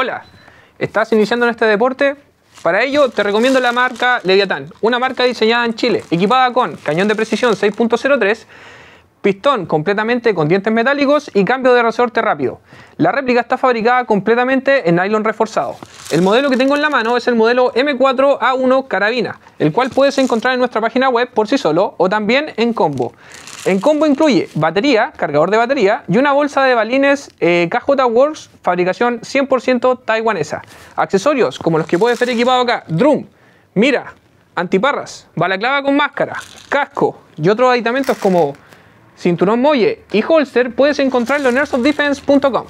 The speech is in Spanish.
hola, ¿estás iniciando en este deporte? Para ello te recomiendo la marca Leviatán, una marca diseñada en Chile, equipada con cañón de precisión 6.03, pistón completamente con dientes metálicos y cambio de resorte rápido. La réplica está fabricada completamente en nylon reforzado. El modelo que tengo en la mano es el modelo M4A1 Carabina, el cual puedes encontrar en nuestra página web por sí solo o también en combo. En combo incluye batería, cargador de batería y una bolsa de balines eh, KJ Works, fabricación 100% taiwanesa. Accesorios como los que puedes ser equipado acá, drum, mira, antiparras, balaclava con máscara, casco y otros aditamentos como cinturón molle y holster puedes encontrarlo en airsoftdefense.com.